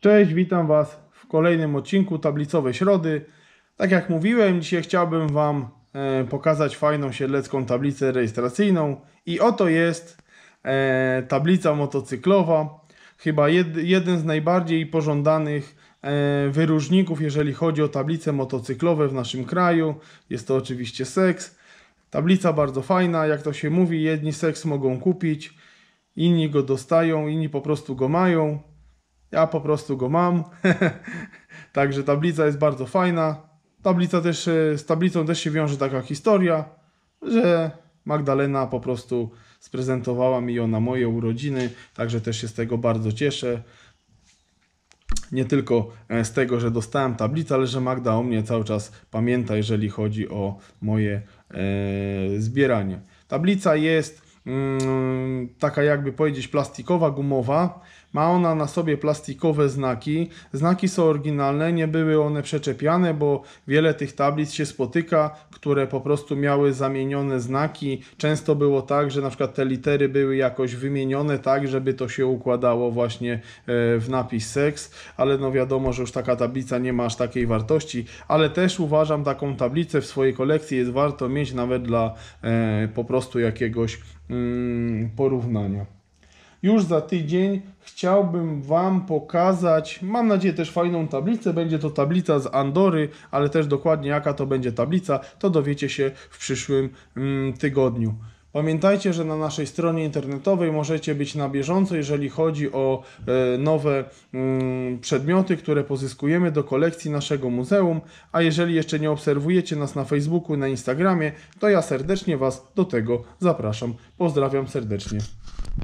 Cześć, witam Was w kolejnym odcinku tablicowej środy. Tak jak mówiłem, dzisiaj chciałbym Wam e, pokazać fajną siedlecką tablicę rejestracyjną i oto jest e, tablica motocyklowa. Chyba jeden z najbardziej pożądanych e, wyróżników, jeżeli chodzi o tablice motocyklowe w naszym kraju. Jest to oczywiście seks. Tablica bardzo fajna, jak to się mówi, jedni seks mogą kupić, inni go dostają, inni po prostu go mają. Ja po prostu go mam. Także tablica jest bardzo fajna. Tablica też, e, z tablicą też się wiąże taka historia, że Magdalena po prostu sprezentowała mi ją na moje urodziny, także też się z tego bardzo cieszę. Nie tylko e, z tego, że dostałem tablicę, ale że Magda o mnie cały czas pamięta, jeżeli chodzi o moje e, zbieranie. Tablica jest Mm, taka jakby powiedzieć plastikowa, gumowa. Ma ona na sobie plastikowe znaki. Znaki są oryginalne, nie były one przeczepiane, bo wiele tych tablic się spotyka, które po prostu miały zamienione znaki. Często było tak, że na przykład te litery były jakoś wymienione tak, żeby to się układało właśnie e, w napis seks, ale no wiadomo, że już taka tablica nie ma aż takiej wartości, ale też uważam taką tablicę w swojej kolekcji jest warto mieć nawet dla e, po prostu jakiegoś mm, Mm, porównania. Już za tydzień chciałbym Wam pokazać, mam nadzieję też fajną tablicę, będzie to tablica z Andory, ale też dokładnie jaka to będzie tablica, to dowiecie się w przyszłym mm, tygodniu. Pamiętajcie, że na naszej stronie internetowej możecie być na bieżąco, jeżeli chodzi o e, nowe mm, przedmioty, które pozyskujemy do kolekcji naszego muzeum. A jeżeli jeszcze nie obserwujecie nas na Facebooku, na Instagramie, to ja serdecznie Was do tego zapraszam. Pozdrawiam serdecznie.